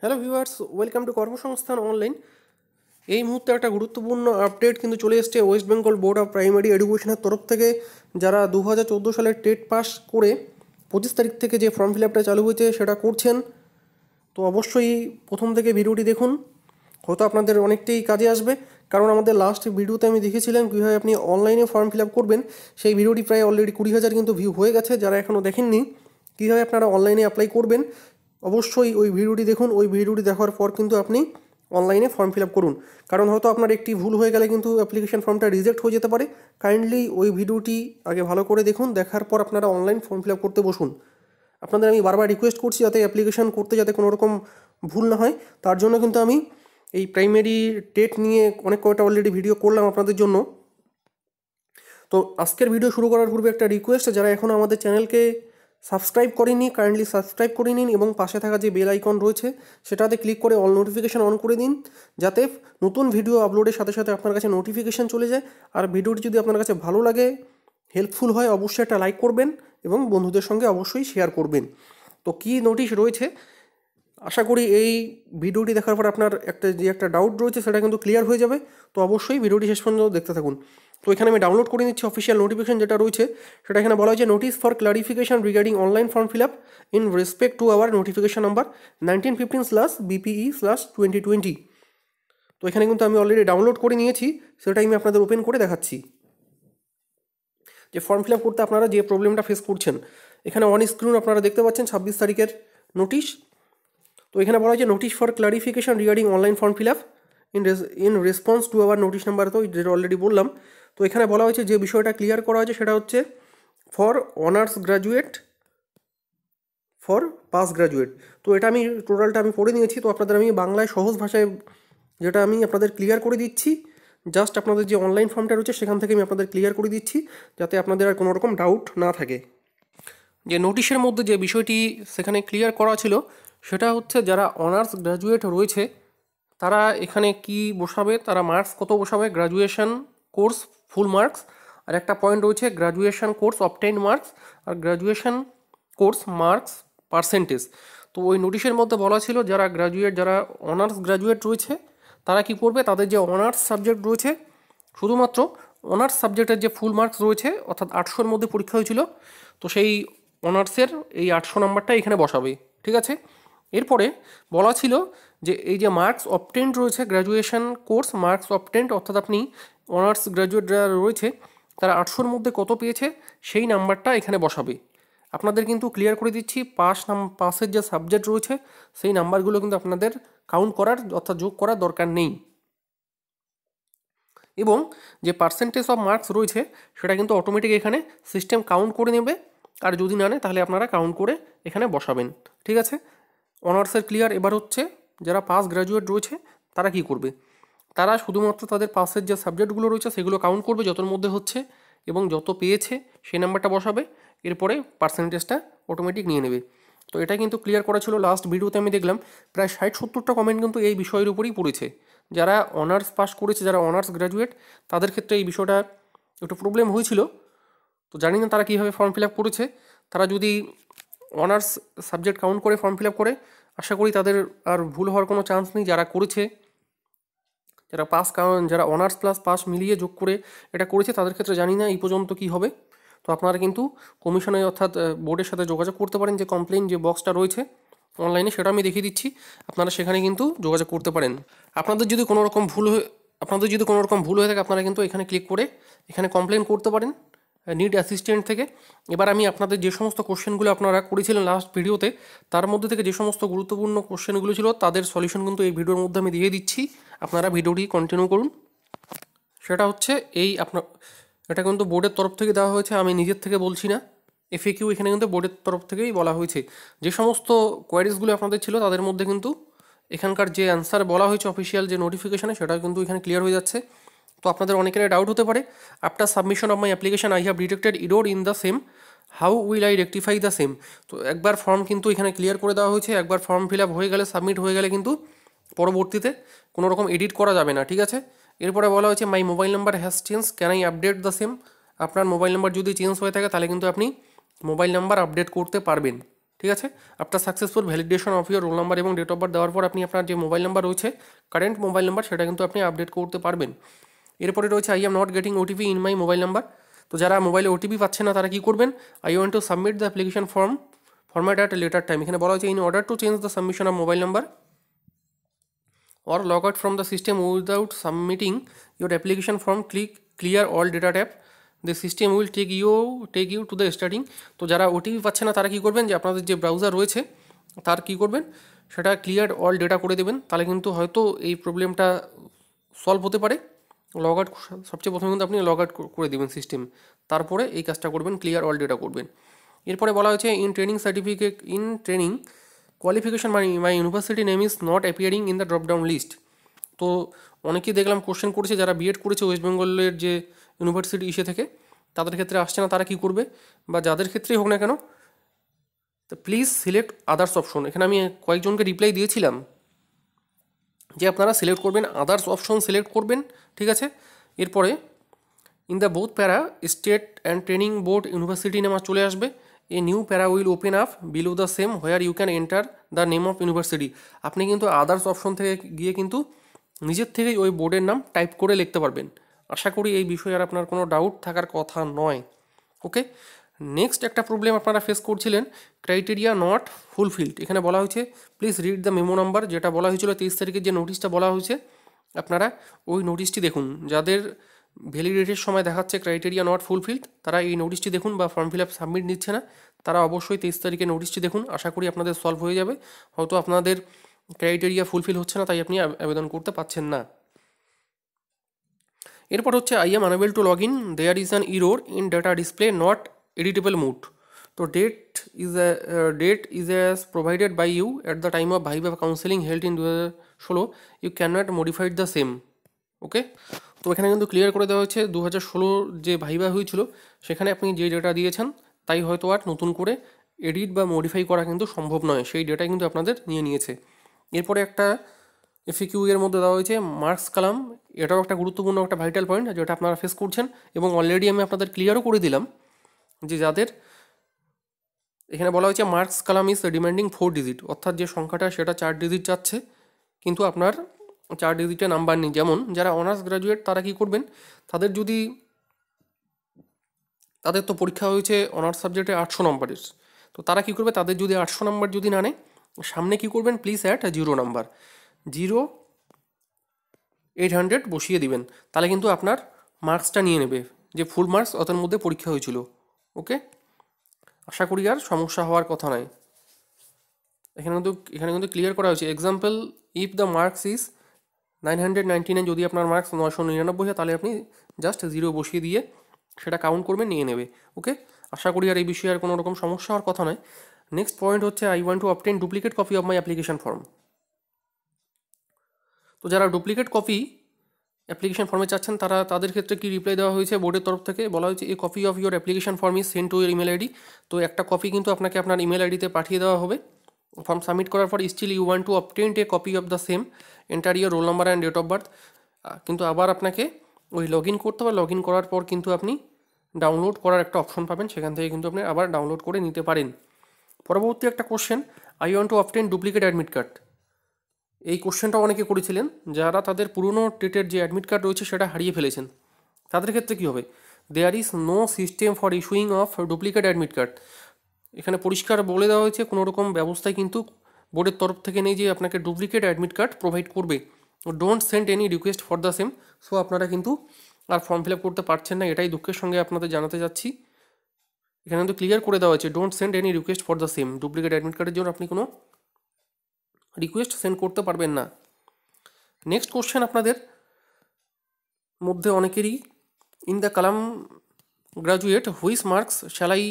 hello viewers welcome to Karmasangsthan online এই মুহূর্তে একটা গুরুত্বপূর্ণ আপডেট কিন্তু চলে এসছে West Bengal board of primary এডুকেশনের তরফ থেকে যারা দু হাজার চোদ্দো সালে টেট পাস করে পঁচিশ তারিখ থেকে যে ফর্ম ফিল আপটা চালু হয়েছে সেটা করছেন তো অবশ্যই প্রথম থেকে ভিডিওটি দেখুন হয়তো আপনাদের অনেকটাই কাজে আসবে কারণ আমাদের লাস্ট ভিডিওতে আমি দেখেছিলাম কীভাবে আপনি অনলাইনে ফর্ম ফিল আপ করবেন সেই ভিডিওটি প্রায় অলরেডি কুড়ি হাজার কিন্তু ভিউ হয়ে গেছে যারা এখনও দেখেননি কীভাবে আপনারা অনলাইনে অ্যাপ্লাই করবেন অবশ্যই ওই ভিডিওটি দেখুন ওই ভিডিওটি দেখার পর কিন্তু আপনি অনলাইনে ফর্ম ফিল আপ করুন কারণ হয়তো আপনার একটি ভুল হয়ে গেলে কিন্তু অ্যাপ্লিকেশান ফর্মটা রিজেক্ট হয়ে যেতে পারে কাইন্ডলি ওই ভিডিওটি আগে ভালো করে দেখুন দেখার পর আপনারা অনলাইন ফর্ম ফিল আপ করতে বসুন আপনাদের আমি বারবার রিকোয়েস্ট করছি যাতে অ্যাপ্লিকেশন করতে যাতে কোনো রকম ভুল না হয় তার জন্য কিন্তু আমি এই প্রাইমারি ডেট নিয়ে অনেক কয়টা অলরেডি ভিডিও করলাম আপনাদের জন্য তো আজকের ভিডিও শুরু করার পূর্বে একটা রিকোয়েস্ট যারা এখন আমাদের চ্যানেলকে সাবস্ক্রাইব করেনি কাইন্ডলি সাবস্ক্রাইব করে নিন এবং পাশে থাকা যে বেল আইকন রয়েছে সেটাতে ক্লিক করে অল নোটিফিকেশান অন করে দিন যাতে নতুন ভিডিও আপলোডের সাথে সাথে আপনার কাছে নোটিফিকেশান চলে যায় আর ভিডিওটি যদি আপনার কাছে ভালো লাগে হেল্পফুল হয় অবশ্যই একটা লাইক করবেন এবং বন্ধুদের সঙ্গে অবশ্যই শেয়ার করবেন তো কি নোটিশ রয়েছে আশা করি এই ভিডিওটি দেখার পর আপনার একটা যে একটা ডাউট রয়েছে সেটা কিন্তু ক্লিয়ার হয়ে যাবে তো অবশ্যই ভিডিওটি শেষ পর্যন্ত দেখতে থাকুন তো এখানে আমি ডাউনলোড করে নিচ্ছি অফিসিয়াল নোটিফিকেশন যেটা রয়েছে সেটা এখানে বলা হয়েছে notice for clarification regarding online form fill up in respect to our notification number nineteen fifteen slash BPE slash twenty twenty তো এখানে কিন্তু আমি অলরেডি ডাউনলোড করে নিয়েছি সেটাই আমি আপনাদের ওপেন করে দেখাচ্ছি যে ফর্ম ফিল আপ করতে আপনারা যে প্রবলেমটা ফেস করছেন এখানে অন স্ক্রিন আপনারা দেখতে পাচ্ছেন ছাব্বিশ তারিখের নোটিশ তো এখানে বলা হয়েছে notice for clarification regarding online form fill up in in response to our notice number তো যেটা অলরেডি বললাম তো এখানে বলা হয়েছে যে বিষয়টা ক্লিয়ার করা হয়েছে সেটা হচ্ছে for honours graduate for pass graduate তো এটা আমি টোটালটা আমি পড়ে নিয়েছি তো আপনাদের আমি বাংলায় সহজ ভাষায় যেটা আমি আপনাদের ক্লিয়ার করে দিচ্ছি জাস্ট আপনাদের যে অনলাইন ফর্মটা রয়েছে সেখান থেকে আমি আপনাদের ক্লিয়ার করে দিচ্ছি যাতে আপনাদের আর কোনো রকম ডাউট না থাকে যে নোটিশের মধ্যে যে বিষয়টি সেখানে ক্লিয়ার করা ছিল সেটা হচ্ছে যারা অনার্স গ্র্যাজুয়েট রয়েছে তারা এখানে কি বসাবে তারা মার্কস কত বসাবে গ্র্যাজুয়েশন কোর্স ফুল মার্কস আর একটা পয়েন্ট রয়েছে গ্র্যাজুয়েশন কোর্স অবটেন মার্কস আর গ্র্যাজুয়েশান কোর্স মার্কস পার্সেন্টেজ তো ওই নোটিশের মধ্যে বলা ছিল যারা গ্র্যাজুয়েট যারা অনার্স গ্র্যাজুয়েট রয়েছে তারা কি করবে তাদের যে অনার্স সাবজেক্ট রয়েছে শুধুমাত্র অনার্স সাবজেক্টের যে ফুল মার্কস রয়েছে অর্থাৎ আটশোর মধ্যে পরীক্ষা হয়েছিল তো সেই অনার্সের এই আটশো নাম্বারটা এখানে বসাবে ঠিক আছে এরপরে বলা ছিল যে এই যে মার্কস অপটেন্ট রয়েছে গ্র্যাজুয়েশন কোর্স মার্কস অপটেন্ট অর্থাৎ আপনি অনার্স গ্র্যাজুয়েট যারা রয়েছে তারা আটশোর মধ্যে কত পেয়েছে সেই নাম্বারটা এখানে বসাবে আপনাদের কিন্তু ক্লিয়ার করে দিচ্ছি পাস নাম পাসের যে সাবজেক্ট রয়েছে সেই নাম্বারগুলো কিন্তু আপনাদের কাউন্ট করার অর্থাৎ যোগ করার দরকার নেই এবং যে পার্সেন্টেজ অফ মার্কস রয়েছে সেটা কিন্তু অটোমেটিক এখানে সিস্টেম কাউন্ট করে নেবে আর যদি না নেয় তাহলে আপনারা কাউন্ট করে এখানে বসাবেন ঠিক আছে অনার্সের ক্লিয়ার এবার হচ্ছে যারা পাস গ্র্যাজুয়েট রয়েছে তারা কি করবে তারা শুধুমাত্র তাদের পাসের যে সাবজেক্টগুলো রয়েছে সেগুলো কাউন্ট করবে যতর মধ্যে হচ্ছে এবং যত পেয়েছে সেই নাম্বারটা বসাবে এরপরে পার্সেন্টেজটা অটোমেটিক নিয়ে নেবে তো এটা কিন্তু ক্লিয়ার করা ছিল লাস্ট ভিডিওতে আমি দেখলাম প্রায় ষাট সত্তরটা কমেন্ট কিন্তু এই বিষয়ের উপরেই পড়েছে যারা অনার্স পাস করেছে যারা অনার্স গ্র্যাজুয়েট তাদের ক্ষেত্রে এই বিষয়টা একটু প্রবলেম হয়েছিল তো জানি না তারা কীভাবে ফর্ম ফিল আপ করেছে তারা যদি অনার্স সাবজেক্ট কাউন্ট করে ফর্ম ফিল আপ করে আশা করি তাদের আর ভুল হওয়ার কোনো চান্স নেই যারা করেছে যারা পাস কারণ যারা অনার্স প্লাস পাস মিলিয়ে যোগ করে এটা করেছে তাদের ক্ষেত্রে জানি না এই পর্যন্ত কী হবে তো আপনারা কিন্তু কমিশনে অর্থাৎ বোর্ডের সাথে যোগাযোগ করতে পারেন যে কমপ্লেন যে বক্সটা রয়েছে অনলাইনে সেটা আমি দেখিয়ে দিচ্ছি আপনারা সেখানে কিন্তু যোগাযোগ করতে পারেন আপনাদের যদি কোনো রকম ভুল হয়ে আপনাদের যদি কোনো রকম ভুল হয়ে থাকে আপনারা কিন্তু এখানে ক্লিক করে এখানে কমপ্লেন করতে পারেন নিট অ্যাসিস্ট্যান্ট থেকে এবার আমি আপনাদের যে সমস্ত কোশ্চেনগুলো আপনারা করেছিলেন লাস্ট ভিডিওতে তার মধ্যে থেকে যে সমস্ত গুরুত্বপূর্ণ কোশ্চেনগুলো ছিল তাদের সলিউশন কিন্তু এই ভিডিওর মধ্যে আমি দিয়ে দিচ্ছি আপনারা ভিডিওটি কন্টিনিউ করুন সেটা হচ্ছে এই আপনার এটা কিন্তু বোর্ডের তরফ থেকে দেওয়া হয়েছে আমি নিজের থেকে বলছি না এফএ কিউ এখানে কিন্তু বোর্ডের তরফ থেকেই বলা হয়েছে যে সমস্ত কোয়ারিজগুলো আপনাদের ছিল তাদের মধ্যে কিন্তু এখানকার যে অ্যান্সার বলা হয়েছে অফিসিয়াল যে নোটিফিকেশানে সেটা কিন্তু এখানে ক্লিয়ার হয়ে যাচ্ছে তো আপনাদের অনেকের ডাউট হতে পারে after submission of my application I have detected error in the same how will I rectify the same তো একবার ফর্ম কিন্তু এখানে ক্লিয়ার করে দেওয়া হয়েছে একবার ফর্ম ফিল আপ হয়ে গেলে সাবমিট হয়ে গেলে কিন্তু পরবর্তীতে কোনো রকম এডিট করা যাবে না ঠিক আছে এরপরে বলা হয়েছে my mobile number has change can I update the same আপনার মোবাইল নাম্বার যদি চেঞ্জ হয়ে থাকে তাহলে কিন্তু আপনি মোবাইল নাম্বার আপডেট করতে পারবেন ঠিক আছে আপনার successful validation of year roll number এবং ডেট অফ বার্থ দেওয়ার পর আপনি আপনার যে মোবাইল নাম্বার রয়েছে কারেন্ট মোবাইল নাম্বার সেটা কিন্তু আপনি আপডেট করতে পারবেন এরপরে রয়েছে I am not getting OTP in my mobile number তো যারা মোবাইলে ওটিপি পাচ্ছে না তারা কী করবেন I want to submit the application form format at later time এখানে বলা হয়েছে in order to change the submission of mobile number or log out from the system without submitting your application form click clear all data tap the system will take you take you to the starting তো যারা OTP পাচ্ছে না তারা কি করবেন যে আপনাদের যে ব্রাউজার রয়েছে তার কি করবেন সেটা ক্লিয়ার অল ডেটা করে দেবেন তাহলে কিন্তু হয়তো এই প্রবলেমটা সলভ হতে পারে লগ আউট সবচেয়ে প্রথমে কিন্তু আপনি লগ আউট করে দেবেন সিস্টেম তারপরে এই কাজটা করবেন ক্লিয়ার অল ডেটা করবেন এরপরে বলা হয়েছে in training certificate in training qualification my my university name is not appearing in the dropdown list তো অনেকেই দেখলাম কোশ্চেন করেছে যারা বিএড করেছে ওয়েস্ট বেঙ্গলের যে ইউনিভার্সিটি ইসে থেকে তাদের ক্ষেত্রে আসছে না তারা কি করবে বা যাদের ক্ষেত্রেই হোক না কেন তো প্লিজ সিলেক্ট আদার্স অপশন এখানে আমি কয়েকজনকে রিপ্লাই দিয়েছিলাম যে আপনারা সিলেক্ট করবেন আদার্স অপশন সিলেক্ট করবেন ঠিক আছে এরপরে in the both para state and training board university নেমা চলে আসবে a new para will open up below the same where you can enter the name of university আপনি কিন্তু আদার্স অপশন থেকে গিয়ে কিন্তু নিজের থেকেই ওই বোর্ডের নাম টাইপ করে লিখতে পারবেন আশা করি এই বিষয়ে আর আপনার কোনো ডাউট থাকার কথা নয় ওকে নেক্সট একটা প্রবলেম আপনারা ফেস করছিলেন ক্রাইটেরিয়া নট ফুলফিলড এখানে বলা হয়েছে please read the memo number যেটা বলা হয়েছিল তেইশ তারিখের যে নোটিশটা বলা হয়েছে আপনারা ওই নোটিশটি দেখুন যাদের ভ্যালিডেটের সময় দেখাচ্ছে ক্রাইটেরিয়া নট ফুলফিলড তারা এই নোটিশটি দেখুন বা ফর্ম ফিল আপ সাবমিট নিচ্ছে না তারা অবশ্যই তেইশ তারিখে নোটিশটি দেখুন আশা করি আপনাদের সলভ হয়ে যাবে হয়তো আপনাদের ক্রাইটেরিয়া ফুলফিল হচ্ছে না তাই আপনি আবেদন করতে পারছেন না এরপর হচ্ছে I am unable to log in there is an error in data display not editable mode so date is a uh, date is as provided by you at the time of viva counseling held in 2016 you cannot modify the same okay তো এখানে কিন্তু clear করে দেওয়া হয়েছে দু হাজার ষোলোর যে ভাইবা হয়েছিল সেখানে আপনি যে ডেটা দিয়েছেন তাই হয়তো আর নতুন করে এডিট বা মডিফাই করা কিন্তু সম্ভব নয় সেই ডেটা কিন্তু আপনাদের নিয়ে নিয়েছে এরপরে একটা এফিকিউ এর মধ্যে দেওয়া হয়েছে মার্কস কালাম এটাও একটা গুরুত্বপূর্ণ একটা ভাইটাল পয়েন্ট যেটা আপনারা ফেস করছেন এবং অলরেডি আমি আপনাদের ক্লিয়ারও করে দিলাম যে যাদের এখানে বলা হয়েছে marks column is demanding four digit অর্থাৎ যে সংখ্যাটা সেটা চার ডিজিট যাচ্ছে কিন্তু আপনার চার ডিজিটের নাম্বার নেই যেমন যারা অনার্স গ্রাজুয়েট তারা কি করবেন তাদের যদি তাদের তো পরীক্ষা হয়েছে অনার্স সাবজেক্টে আটশো নম্বরের তো তারা কি করবে তাদের যদি আটশো নাম্বার যদি না নেয় সামনে কি করবেন please add zero number zero eight hundred বসিয়ে দিবেন তাহলে কিন্তু আপনার মার্কসটা নিয়ে নেবে যে ফুল মার্কস অতের মধ্যে পরীক্ষা হয়েছিল ওকে আশা করি আর সমস্যা হওয়ার কথা নয় এখানে কিন্তু এখানে কিন্তু ক্লিয়ার করা হয়েছে example if the marks is nine hundred nine যদি আপনার মার্কস নশো নিরানব্বই হয় তাহলে আপনি জাস্ট জিরো বসিয়ে দিয়ে সেটা কাউন্ট করবে নিয়ে নেবে ওকে আশা করি আর এই বিষয়ে আর কোনো রকম সমস্যা হওয়ার কথা নয় নেক্সট পয়েন্ট হচ্ছে I want to obtain duplicate copy of my application form তো যারা ডুপ্লিকেট কপি অ্যাপ্লিকেশন ফর্মে চাচ্ছেন তারা তাদের ক্ষেত্রে কি রিপ্লাই দেওয়া হয়েছে বোর্ডের তরফ থেকে বলা হয়েছে a copy of your application form is send to your email ID তো একটা কপি কিন্তু আপনাকে আপনার ইমেল আইডিতে পাঠিয়ে দেওয়া হবে ফর্ম সাবমিট করার পর still you want to obtain a copy of the same enter year roll number and date of birth কিন্তু আবার আপনাকে ওই লগ ইন করতে হবে লগ ইন করার পর কিন্তু আপনি ডাউনলোড করার একটা অপশন পাবেন সেখান থেকে কিন্তু আপনি আবার ডাউনলোড করে নিতে পারেন পরবর্তী একটা question I want to obtain duplicate admit card এই কোশ্চেনটা অনেকে করেছিলেন যারা তাদের পুরনো টেটের যে অ্যাডমিট কার্ড রয়েছে সেটা হারিয়ে ফেলেছেন তাদের ক্ষেত্রে কী হবে there is no system for issuing of duplicate admit card এখানে পরিষ্কার বলে দেওয়া হয়েছে কোনো রকম ব্যবস্থায় কিন্তু বোর্ডের তরফ থেকে নেই যে আপনাকে ডুপ্লিকেট অ্যাডমিট কার্ড প্রোভাইড করবে don't send any request for the same so আপনারা কিন্তু আর ফর্ম ফিল আপ করতে পারছেন না এটাই দুঃখের সঙ্গে আপনাদের জানাতে চাচ্ছি এখানে কিন্তু ক্লিয়ার করে দেওয়া হয়েছে don't send any request for the same duplicate admit কার্ডের জন্য আপনি কোনো রিকোয়েস্ট সেন্ড করতে পারবেন না নেক্সট কোশ্চেন আপনাদের মধ্যে অনেকেরই in the column graduate whose marks shall I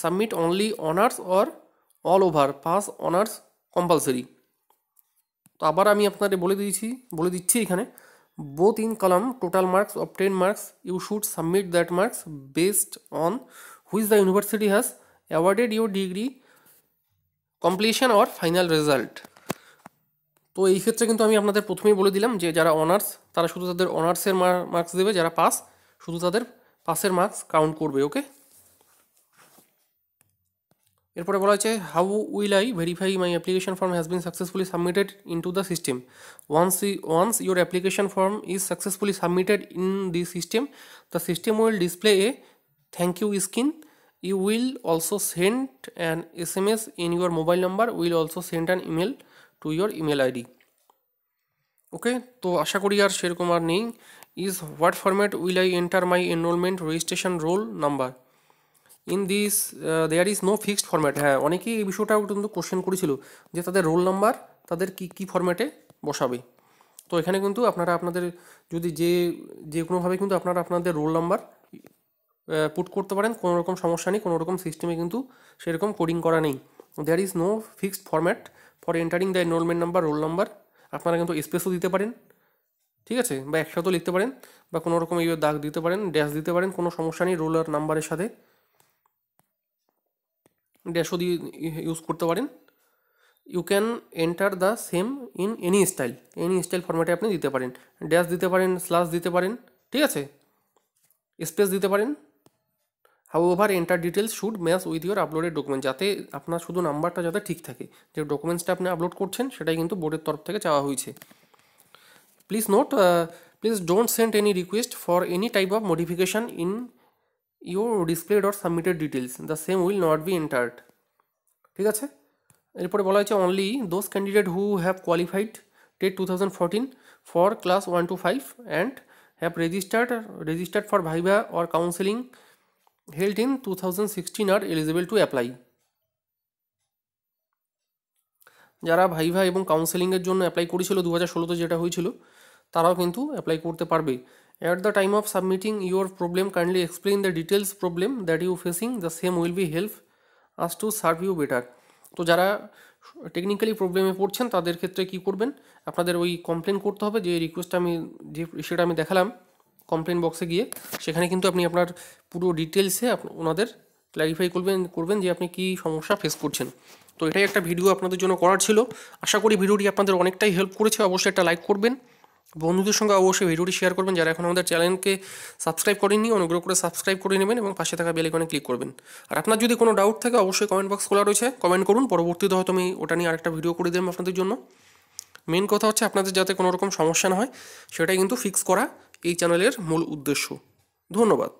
submit only honours or all over pass honours compulsory তো আবার আমি আপনাদের বলে দিয়েছি বলে দিচ্ছি এখানে both in column total marks of ten marks you should submit that marks based on which the university has awarded your degree completion or final result তো এই ক্ষেত্রে কিন্তু আমি আপনাদের প্রথমেই বলে দিলাম যে যারা অনার্স তারা শুধু তাদের অনার্সের মার্কস দেবে যারা পাস শুধু তাদের পাসের মার্কস কাউন্ট করবে ওকে এরপরে বলা হয়েছে how will I verify my application form has been successfully submitted in to the system once once your application form is successfully submitted in the system the system will display a thank you screen you will also send an S M S in your mobile number will also send an email to your email ID okay তো আশা করি আর সেরকম আর নেই is what format will I enter my enrolment registration roll number in this there is no fixed format হ্যাঁ অনেকেই এই বিষয়টাও কিন্তু কোশ্চেন করেছিল যে তাদের রোল নাম্বার তাদের কী কী ফরম্যাটে বসাবে তো এখানে কিন্তু আপনারা আপনাদের যদি যে যে কোনোভাবে কিন্তু আপনারা আপনাদের রোল নাম্বার পুট করতে পারেন কোনো রকম সমস্যা নেই কোনো রকম সিস্টেমে কিন্তু সেরকম কোডিং করা নেই there is no fixed format for entering the enrolment number roll number আপনারা কিন্তু স্পেসও দিতে পারেন ঠিক আছে বা একসাথেও লিখতে পারেন বা কোনো রকম এইভাবে দাগ দিতে পারেন ড্যাশ দিতে পারেন কোনো সমস্যা নেই রোলার নাম্বারের সাথে ড্যাশও দিয়ে ইউজ করতে পারেন you can enter the same in any style any style ফর্ম্যাটে আপনি দিতে পারেন ড্যাশ দিতে পারেন স্লাস দিতে পারেন ঠিক আছে স্পেস দিতে পারেন however enter details should match with your uploaded document যাতে আপনার শুধু নাম্বারটা যাতে ঠিক থাকে যে ডকুমেন্টসটা আপনি আপলোড করছেন সেটাই কিন্তু বোর্ডের তরফ থেকে চাওয়া হয়েছে please note please don't send any request for any type of modification in your displayed or submitted details the same will not be entered ঠিক আছে এরপরে বলা হয়েছে only those candidate who have qualified TET two thousand fourteen for class one to five and have registered registered for viva or counselling held in 2016 are eligible to apply যারা viva এবং কাউন্সেলিংয়ের জন্য apply করেছিল দু হাজার ষোলোতে যেটা হয়েছিল তারাও কিন্তু অ্যাপ্লাই করতে পারবে at the time of submitting your problem kindly explain the details problem that you facing the same will be help us to serve you better তো যারা টেকনিক্যালি প্রবলেমে পড়ছেন তাদের ক্ষেত্রে কি করবেন আপনাদের ওই কমপ্লেন করতে হবে যে রিকোয়েস্ট আমি যে সেটা আমি দেখালাম কমপ্লেন বক্সে গিয়ে সেখানে কিন্তু আপনি আপনার পুরো ডিটেলসে ওনাদের ক্ল্যারিফাই করবেন করবেন যে আপনি কি সমস্যা ফেস করছেন তো এটাই একটা ভিডিও আপনাদের জন্য করার ছিল আশা করি ভিডিওটি আপনাদের অনেকটাই হেল্প করেছে অবশ্যই একটা লাইক করবেন বন্ধুদের সঙ্গে অবশ্যই ভিডিওটি শেয়ার করবেন যারা এখন আমাদের চ্যানেলকে সাবস্ক্রাইব করেননি অনুগ্রহ করে সাবস্ক্রাইব করে নেবেন এবং পাশে থাকা বেলেকনে ক্লিক করবেন আর আপনার যদি কোনো ডাউট থাকে অবশ্যই কমেন্ট বক্স খোলা রয়েছে কমেন্ট করুন পরবর্তীতে হয়তো আমি ওটা নিয়ে আরেকটা ভিডিও করে দেবেন আপনাদের জন্য মেন কথা হচ্ছে আপনাদের যাতে কোনো রকম সমস্যা না হয় সেটাই কিন্তু ফিক্স করা এই চ্যানেলের মূল উদ্দেশ্য ধন্যবাদ